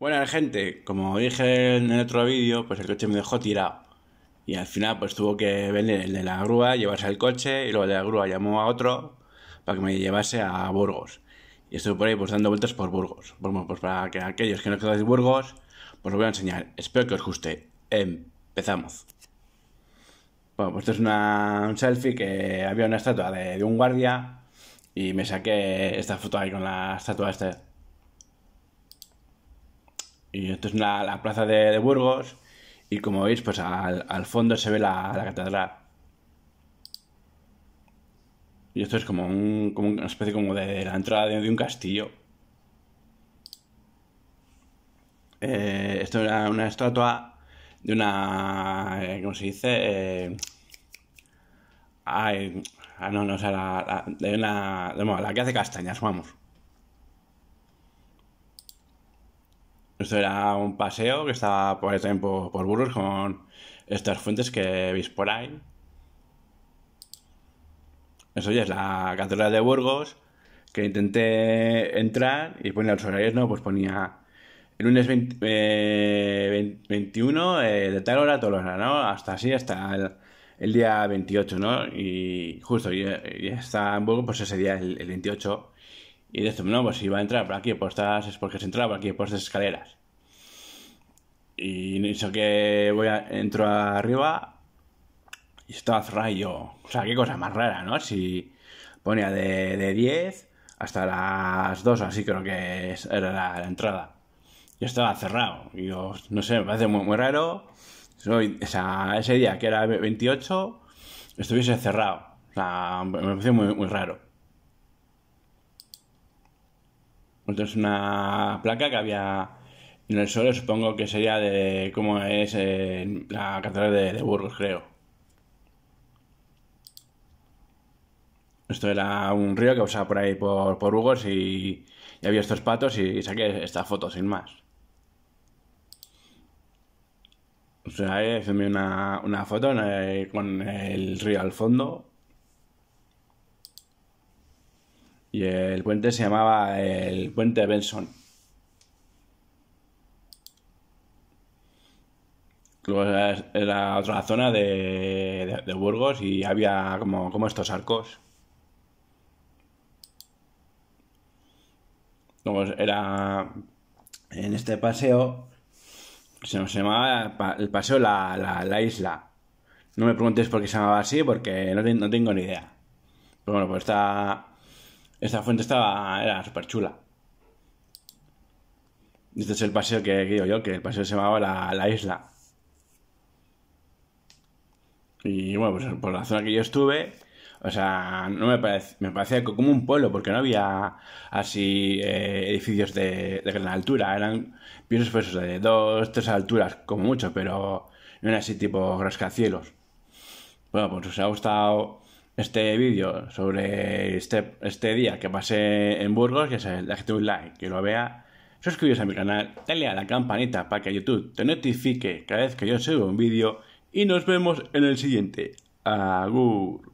Bueno, gente, como dije en el otro vídeo, pues el coche me dejó tirado. Y al final, pues tuvo que venir el de la grúa, llevarse el coche, y luego de la grúa llamó a otro para que me llevase a Burgos. Y estoy por ahí, pues dando vueltas por Burgos. Bueno, pues para que aquellos que no conocéis Burgos, pues os voy a enseñar. Espero que os guste. Empezamos. Bueno, pues esto es una, un selfie que había una estatua de, de un guardia y me saqué esta foto ahí con la estatua este. Y esto es la plaza de, Burgos. Y como veis, pues al, fondo se ve la, la, catedral. Y esto es como, un, una especie como de la entrada de, un castillo. Eh, esto era una estatua de una. Eh, ¿Cómo se dice? Eh, ay, ah, no, no, o la, de una. la que hace castañas, vamos. Esto era un paseo que estaba por, el por, por Burgos con estas fuentes que veis por ahí. Eso ya es la Catedral de Burgos, que intenté entrar y ponía los horarios, ¿no? Pues ponía el lunes 21 eh, eh, de tal hora a tal hora, ¿no? Hasta así, hasta el, día 28, ¿no? Y justo, eh, y, está en Burgos, pues ese día, el, el 28. Y de no, pues si va a entrar por aquí pues estás es porque se entraba por aquí por estas escaleras. Y eso que voy a, entro arriba y estaba cerrado yo. O sea, qué cosa más rara, ¿no? Si ponía de, 10 hasta las 2, así creo que era la, entrada. Yo estaba cerrado. Y yo, no sé, me parece muy, muy raro. Soy, ese día que era 28, estuviese cerrado. O sea, me parece muy raro. Entonces pues una placa que había en el suelo, supongo que sería de cómo es eh, la catedral de, Burgos, creo. Esto era un río que pasaba por ahí por, por Burgos y, había estos patos y saqué esta foto sin más. O sea, eh, ahí una, una foto con el río al fondo Y el puente se llamaba el puente Benson. Luego era otra zona de, Burgos y había como, como estos arcos. era en este paseo, se nos llamaba el paseo la, isla. No me preguntes por qué se llamaba así porque no, no tengo ni idea. Pero bueno, pues está esta fuente estaba, era súper chula. Este es el paseo que, he digo yo, que el paseo se llamaba la, la isla. Y bueno, pues por la zona que yo estuve, o sea, no me, me parecía como un pueblo, porque no había así eh, edificios de, gran altura, eran pisos pues, de dos, tres alturas, como mucho, pero no era así tipo rascacielos. Bueno, pues os ha gustado este vídeo sobre este, este, día que pasé en Burgos, ya sabéis, dejad un like, que lo vea, suscríbete a mi canal, dale a la campanita para que YouTube te notifique cada vez que yo subo un vídeo y nos vemos en el siguiente. Agur.